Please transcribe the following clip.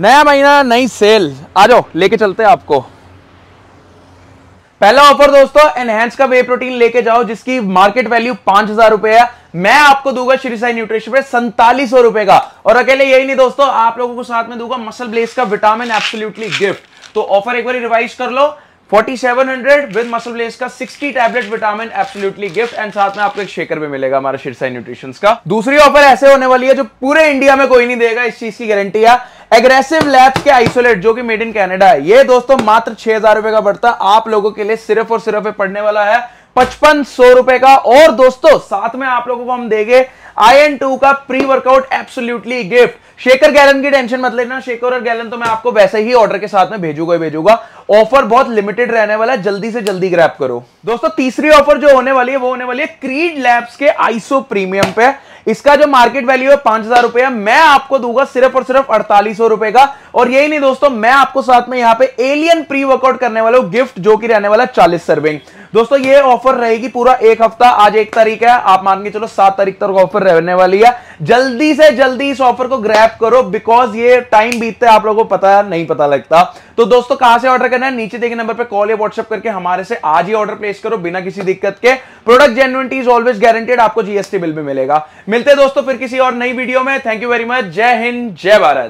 नया महीना नई सेल आ जाओ लेके चलते हैं आपको पहला ऑफर दोस्तों एनहेंस का वे प्रोटीन लेके जाओ जिसकी मार्केट वैल्यू पांच हजार रुपए है मैं आपको दूंगा श्री साई न्यूट्रिशन पे सैतालीस सौ रुपए का और अकेले यही नहीं दोस्तों आप लोगों को साथ में दूंगा मसल ब्लेस का विटामिन एब्सोल्युटली गिफ्ट तो ऑफर एक बार रिवाइज कर लो 4700 विद मसल ब्लेस का 60 tablet vitamin absolutely gift and साथ में आपको एक शेकर भी मिलेगा हमारे शिरसाई न्यूट्रिशन का दूसरी ऑफर ऐसे होने वाली है जो पूरे इंडिया में कोई नहीं देगा इस चीज की गारंटी है एग्रेसिव लैब्स के आइसोलेट जो कि मेड इन कनाडा है ये दोस्तों मात्र छह हजार रुपए का बढ़ता आप लोगों के लिए सिर्फ और सिर्फ पढ़ने वाला है पचपन सौ रुपए का और दोस्तों साथ में आप लोगों को हम देंगे आई एन टू का pre workout absolutely gift shaker gallon की टेंशन मत लेना शेकर और गैलन तो मैं आपको वैसे ही ऑर्डर के साथ में भेजूंगा ही भेजूंगा ऑफर बहुत लिमिटेड रहने वाला है जल्दी से जल्दी ग्रैप करो दोस्तों तीसरी ऑफर जो होने वाली है वो होने वाली है क्रीड लैब्स के आईसो प्रीमियम पे इसका जो मार्केट वैल्यू है पांच हजार रुपया मैं आपको दूंगा सिर्फ और सिर्फ अड़तालीस सौ रुपए का और यही नहीं दोस्तों मैं आपको साथ में यहां पे एलियन प्री वर्कआउट करने वाला हूं गिफ्ट जो कि रहने वाला चालीस सर्विंग दोस्तों ये ऑफर रहेगी पूरा एक हफ्ता आज एक तारीख है आप मान के चलो सात तारीख तक ऑफर रहने वाली है जल्दी से जल्दी इस ऑफर को ग्रैप करो बिकॉज ये टाइम बीतते आप लोगों को पता नहीं पता लगता तो दोस्तों कहां से ऑर्डर करना है नीचे देखे नंबर पर कॉल या व्हाट्सअप करके हमारे से आज ही ऑर्डर प्लेस करो बिना किसी दिक्कत के product genuinity is always guaranteed आपको जीएसटी बिल भी मिलेगा मिलते दोस्तों फिर किसी और नई वीडियो में थैंक यू वेरी मच जय हिंद जय भारत